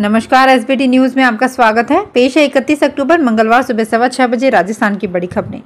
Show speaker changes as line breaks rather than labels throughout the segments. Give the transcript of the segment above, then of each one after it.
नमस्कार S news में आपका स्वागत है पेश है इकतीस अक्टूबर मंगलवार सुबह सवा छह बजे राजस्थान की बड़ी खबरें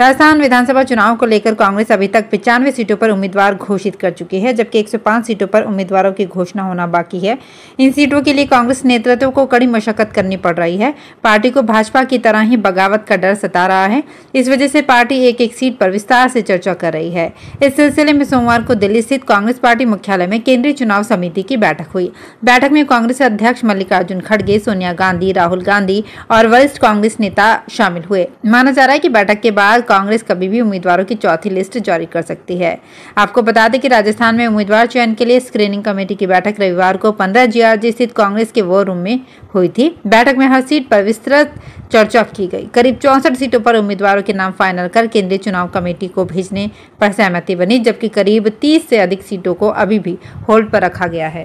राजस्थान विधानसभा चुनाव को लेकर कांग्रेस अभी तक पिचानवे सीटों पर उम्मीदवार घोषित कर चुकी है जबकि 105 सीटों पर उम्मीदवारों की घोषणा होना बाकी है इन सीटों के लिए कांग्रेस नेतृत्व को कड़ी मशक्कत करनी पड़ रही है पार्टी को भाजपा की तरह ही बगावत का डर सता रहा है इस वजह से पार्टी एक एक सीट पर विस्तार से चर्चा कर रही है इस सिलसिले में सोमवार को दिल्ली स्थित कांग्रेस पार्टी मुख्यालय में केंद्रीय चुनाव समिति की बैठक हुई बैठक में कांग्रेस अध्यक्ष मल्लिकार्जुन खड़गे सोनिया गांधी राहुल गांधी और वरिष्ठ कांग्रेस नेता शामिल हुए माना जा रहा है की बैठक के बाद कांग्रेस कभी भी उम्मीदवारों की चौथी लिस्ट जारी कर सकती है आपको बता दें कि राजस्थान में उम्मीदवार चयन के लिए स्क्रीनिंग कमेटी की बैठक रविवार को पंद्रह जीआरजी स्थित कांग्रेस के वो रूम में हुई थी बैठक में हर सीट पर विस्तृत चर्चा की गई करीब चौंसठ सीटों पर उम्मीदवारों के नाम फाइनल कर केंद्रीय चुनाव कमेटी को भेजने पर सहमति बनी जबकि करीब तीस से अधिक सीटों को अभी भी होल्ड पर रखा गया है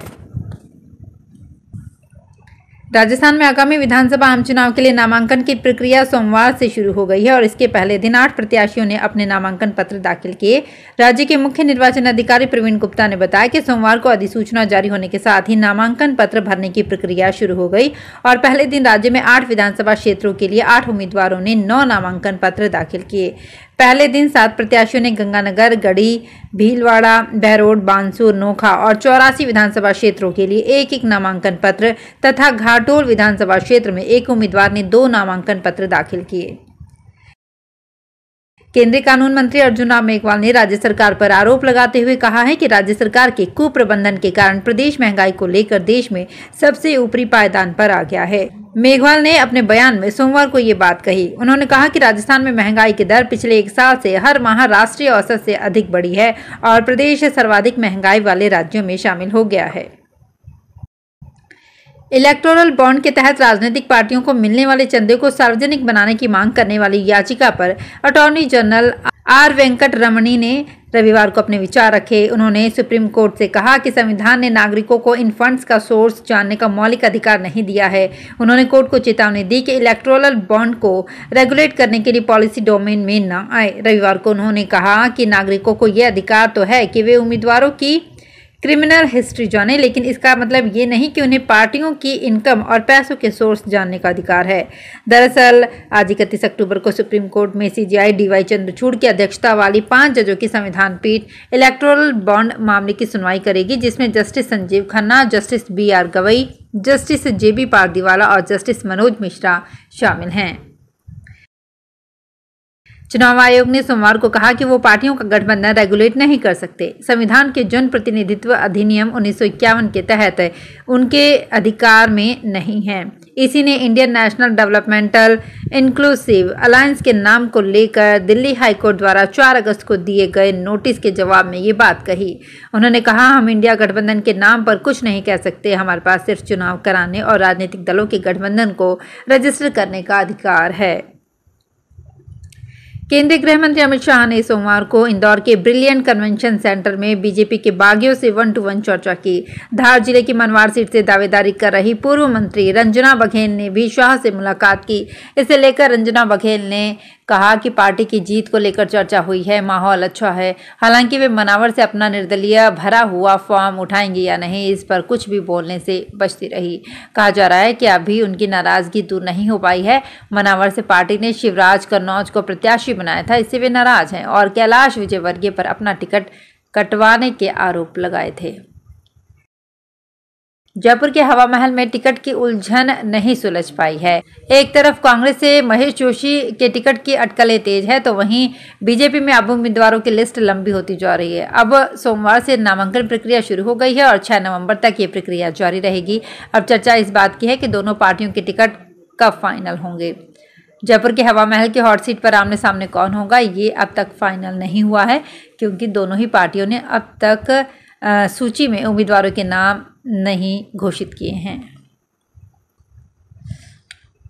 राजस्थान में आगामी विधानसभा आम चुनाव के लिए नामांकन की प्रक्रिया सोमवार से शुरू हो गई है और इसके पहले दिन आठ प्रत्याशियों ने अपने नामांकन पत्र दाखिल किए राज्य के मुख्य निर्वाचन अधिकारी प्रवीण गुप्ता ने बताया कि सोमवार को अधिसूचना जारी होने के साथ ही नामांकन पत्र भरने की प्रक्रिया शुरू हो गई और पहले दिन राज्य में आठ विधानसभा क्षेत्रों के लिए आठ उम्मीदवारों ने नौ नामांकन पत्र दाखिल किए पहले दिन सात प्रत्याशियों ने गंगानगर गढ़ी भीलवाड़ा बहरोड बांसूर नोखा और चौरासी विधानसभा क्षेत्रों के लिए एक एक नामांकन पत्र तथा घाटोल विधानसभा क्षेत्र में एक उम्मीदवार ने दो नामांकन पत्र दाखिल किए केंद्रीय कानून मंत्री अर्जुन राम मेघवाल ने राज्य सरकार पर आरोप लगाते हुए कहा है कि राज्य सरकार के कुप्रबंधन के कारण प्रदेश महंगाई को लेकर देश में सबसे ऊपरी पायदान पर आ गया है मेघवाल ने अपने बयान में सोमवार को ये बात कही उन्होंने कहा कि राजस्थान में महंगाई की दर पिछले एक साल से हर माह राष्ट्रीय औसत से अधिक बढ़ी है और प्रदेश सर्वाधिक महंगाई वाले राज्यों में शामिल हो गया है इलेक्टोरल बॉन्ड के तहत राजनीतिक पार्टियों को मिलने वाले चंदे को सार्वजनिक बनाने की मांग करने वाली याचिका पर अटॉर्नी जनरल आर वेंकट रमणी ने रविवार को अपने विचार रखे उन्होंने सुप्रीम कोर्ट से कहा कि संविधान ने नागरिकों को इन फंड्स का सोर्स जानने का मौलिक अधिकार नहीं दिया है उन्होंने कोर्ट को चेतावनी दी कि इलेक्ट्रोल बॉन्ड को रेगुलेट करने के लिए पॉलिसी डोमेन में न आए रविवार को उन्होंने कहा कि नागरिकों को यह अधिकार तो है कि वे उम्मीदवारों की क्रिमिनल हिस्ट्री जाने लेकिन इसका मतलब ये नहीं कि उन्हें पार्टियों की इनकम और पैसों के सोर्स जानने का अधिकार है दरअसल आज इकतीस अक्टूबर को सुप्रीम कोर्ट में सी डी वाई चंद्रचूड़ की अध्यक्षता वाली पांच जजों की संविधान पीठ इलेक्ट्रोल बॉन्ड मामले की सुनवाई करेगी जिसमें justice Sanjiv Khanna justice B R Gavai justice J B Pardiwala और जस्टिस मनोज मिश्रा शामिल हैं चुनाव आयोग ने सोमवार को कहा कि वो पार्टियों का गठबंधन रेगुलेट नहीं कर सकते संविधान के जन प्रतिनिधित्व अधिनियम उन्नीस के तहत उनके अधिकार में नहीं है इसी ने Indian national developmental inclusive alliance के नाम को लेकर दिल्ली हाईकोर्ट द्वारा 4 अगस्त को दिए गए नोटिस के जवाब में ये बात कही उन्होंने कहा हम इंडिया गठबंधन के नाम पर कुछ नहीं कह सकते हमारे पास सिर्फ चुनाव कराने और राजनीतिक दलों के गठबंधन को रजिस्टर करने का अधिकार है केंद्रीय गृह मंत्री अमित शाह ने सोमवार को इंदौर के ब्रिलियंट कन्वेंशन सेंटर में बीजेपी के बागियों से वन टू वन चर्चा की धार जिले की मनवार सीट से दावेदारी कर रही पूर्व मंत्री रंजना बघेल ने भी शाह से मुलाकात की इसे लेकर रंजना बघेल ने कहा कि पार्टी की जीत को लेकर चर्चा हुई है माहौल अच्छा है हालांकि वे मनावर से अपना निर्दलीय भरा हुआ फॉर्म उठाएंगे या नहीं इस पर कुछ भी बोलने से बचती रही कहा जा रहा है कि अभी उनकी नाराजगी दूर नहीं हो पाई है मनावर से पार्टी ने शिवराज कन्नौज को प्रत्याशी दोषी बनाया था इससे वे नाराज हैं और कैलाश विजयवर्गीय पर अपना टिकट कटवाने के आरोप लगाए थे जयपुर के हवा महल में टिकट की उलझन नहीं सुलझ पाई है एक तरफ कांग्रेस से महेश जोशी के टिकट की अटकलें तेज है तो वहीं बीजेपी में अब उम्मीदवारों की लिस्ट लंबी होती जा रही है अब सोमवार से नामांकन प्रक्रिया शुरू हो गई है और 6 नवंबर तक ये प्रक्रिया जारी रहेगी अब चर्चा इस बात की है कि दोनों पार्टियों के टिकट कब फाइनल होंगे जयपुर के हवा महल के हॉट सीट पर आमने सामने कौन होगा ये अब तक फाइनल नहीं हुआ है क्योंकि दोनों ही पार्टियों ने अब तक सूची में उम्मीदवारों के नाम नहीं घोषित किए हैं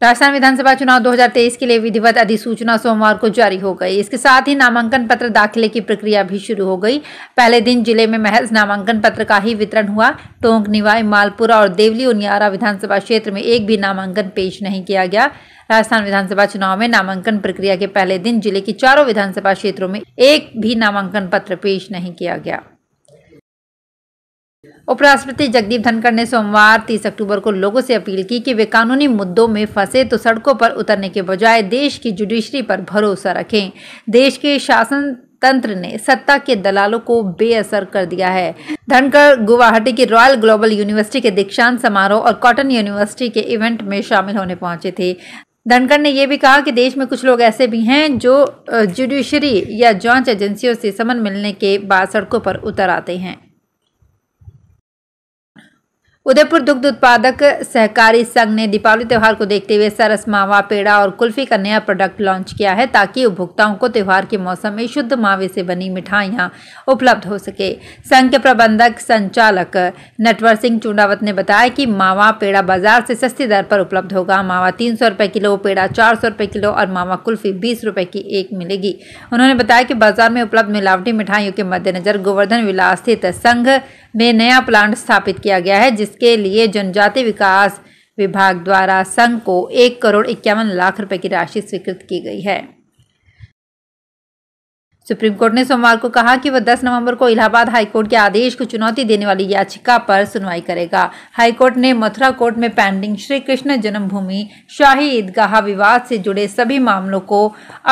राजस्थान विधानसभा चुनाव 2023 के लिए विधिवत अधिसूचना सोमवार को जारी हो गई इसके साथ ही नामांकन पत्र दाखिले की प्रक्रिया भी शुरू हो गई पहले दिन जिले में महज नामांकन पत्र का ही वितरण हुआ टोंक निवाई मालपुरा और देवली उनियारा विधानसभा क्षेत्र में एक भी नामांकन पेश नहीं किया गया राजस्थान विधानसभा चुनाव में नामांकन प्रक्रिया के पहले दिन जिले की चारों विधानसभा क्षेत्रों में एक भी नामांकन पत्र पेश नहीं किया गया उपराष्ट्रपति जगदीप धनखड़ ने सोमवार 30 अक्टूबर को लोगों से अपील की कि वे कानूनी मुद्दों में फंसे तो सड़कों पर उतरने के बजाय देश की जुडिशरी पर भरोसा रखें देश के शासन तंत्र ने सत्ता के दलालों को बेअसर कर दिया है धनखड़ गुवाहाटी की रॉयल ग्लोबल यूनिवर्सिटी के दीक्षांत समारोह और कॉटन यूनिवर्सिटी के इवेंट में शामिल होने पहुंचे थे धनखड़ ने यह भी कहा कि देश में कुछ लोग ऐसे भी हैं जो जुडिशरी या जांच एजेंसियों से समन मिलने के बाद सड़कों पर उतर आते हैं उदयपुर दुग्ध उत्पादक सहकारी संघ ने दीपावली त्यौहार को देखते हुए सरस मावा पेड़ा और कुल्फी का नया प्रोडक्ट लॉन्च किया है ताकि उपभोक्ताओं को त्यौहार के मौसम में शुद्ध मावे से बनी मिठाइयां उपलब्ध हो सके संघ के प्रबंधक संचालक नटवर सिंह चुंडावत ने बताया कि मावा पेड़ा बाजार से सस्ती दर पर उपलब्ध होगा मावा तीन सौ किलो पेड़ा चार सौ किलो और मावा कुल्फी बीस रुपये की एक मिलेगी उन्होंने बताया कि बाजार में उपलब्ध मिलावटी मिठाइयों के मद्देनजर गोवर्धन विला स्थित संघ में नया प्लांट स्थापित किया गया है जिस इसके लिए जनजाति विकास विभाग द्वारा संघ को एक करोड़ इक्यावन लाख रुपए की राशि स्वीकृत की गई है सुप्रीम कोर्ट ने सोमवार को कहा कि वह 10 नवंबर को इलाहाबाद हाईकोर्ट के आदेश को चुनौती देने वाली याचिका पर सुनवाई करेगा हाईकोर्ट ने मथुरा कोर्ट में पेंडिंग श्री कृष्ण जन्मभूमि शाही ईदगाह विवाद से जुड़े सभी मामलों को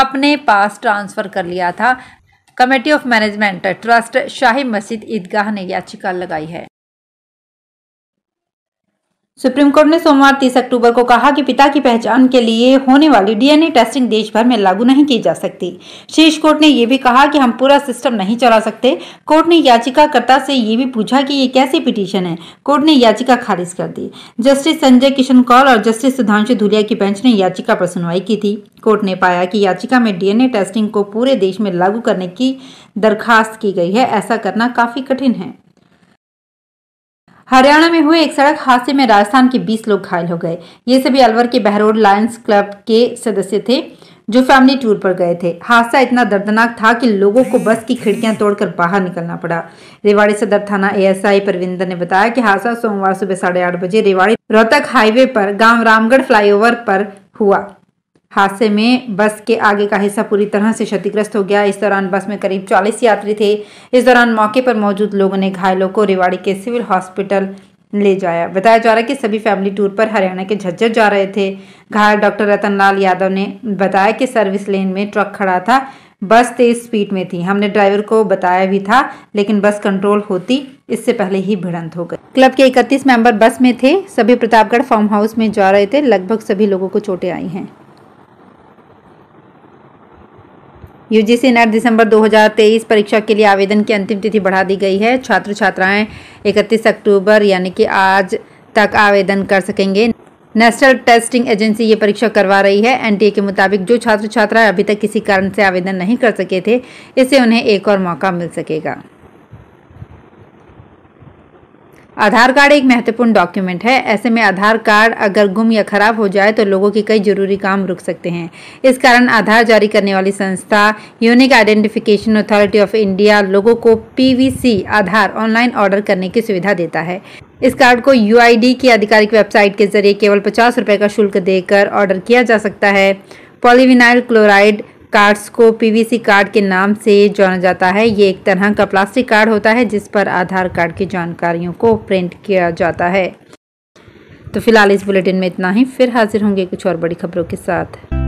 अपने पास ट्रांसफर कर लिया था committee of management trust Shahi Masjid Idgah ने याचिका लगाई है सुप्रीम कोर्ट ने सोमवार 30 अक्टूबर को कहा कि पिता की पहचान के लिए होने वाली डीएनए टेस्टिंग देश भर में लागू नहीं की जा सकती शीर्ष कोर्ट ने यह भी कहा कि हम पूरा सिस्टम नहीं चला सकते कोर्ट ने याचिकाकर्ता से ये भी पूछा कि ये कैसी पिटीशन है कोर्ट ने याचिका खारिज कर दी जस्टिस संजय किशन कौल और जस्टिस सुधांशु धुलिया की बेंच ने याचिका पर सुनवाई की थी कोर्ट ने पाया कि याचिका में डीएनए टेस्टिंग को पूरे देश में लागू करने की दरखास्त की गई है ऐसा करना काफी कठिन है हरियाणा में हुए एक सड़क हादसे में राजस्थान के 20 लोग घायल हो गए ये सभी अलवर के बहरोड लायंस क्लब के सदस्य थे जो फैमिली टूर पर गए थे हादसा इतना दर्दनाक था कि लोगों को बस की खिड़कियां तोड़कर बाहर निकलना पड़ा रेवाड़ी सदर थाना एएसआई परविंदर ने बताया कि हादसा सोमवार सुबह साढ़े आठ बजे रेवाड़ी रोहतक हाईवे पर गांव रामगढ़ फ्लाईओवर पर हुआ हादसे में बस के आगे का हिस्सा पूरी तरह से क्षतिग्रस्त हो गया इस दौरान बस में करीब 40 यात्री थे इस दौरान मौके पर मौजूद लोगों ने घायलों को रेवाड़ी के सिविल हॉस्पिटल ले जाया बताया जा रहा है कि सभी फैमिली टूर पर हरियाणा के झज्जर जा रहे थे घायल डॉक्टर लाल यादव ने बताया कि सर्विस लेन में ट्रक खड़ा था बस तेज स्पीड में थी हमने ड्राइवर को बताया भी था लेकिन बस कंट्रोल होती इससे पहले ही भिड़ंत हो गई क्लब के 31 मेंबर बस में थे सभी प्रतापगढ़ फार्म हाउस में जा रहे थे लगभग सभी लोगों को चोटें आई हैं यूजीसी नेट दिसंबर 2023 परीक्षा के लिए आवेदन की अंतिम तिथि बढ़ा दी गई है छात्र छात्राएं 31 अक्टूबर यानी कि आज तक आवेदन कर सकेंगे नेशनल टेस्टिंग एजेंसी ये परीक्षा करवा रही है एनटीए के मुताबिक जो छात्र छात्राएं अभी तक किसी कारण से आवेदन नहीं कर सके थे इससे उन्हें एक और मौका मिल सकेगा आधार कार्ड एक महत्वपूर्ण डॉक्यूमेंट है ऐसे में आधार कार्ड अगर गुम या खराब हो जाए तो लोगों के कई जरूरी काम रुक सकते हैं इस कारण आधार जारी करने वाली संस्था unique identification authority of India लोगों को पीवीसी आधार ऑनलाइन ऑर्डर करने की सुविधा देता है इस कार्ड को यू की आधिकारिक वेबसाइट के जरिए केवल पचास का शुल्क देकर ऑर्डर किया जा सकता है पॉलीविनाइल क्लोराइड कार्ड्स को पीवीसी कार्ड के नाम से जाना जाता है ये एक तरह का प्लास्टिक कार्ड होता है जिस पर आधार कार्ड की जानकारियों को प्रिंट किया जाता है तो फिलहाल इस बुलेटिन में इतना ही फिर हाजिर होंगे कुछ और बड़ी खबरों के साथ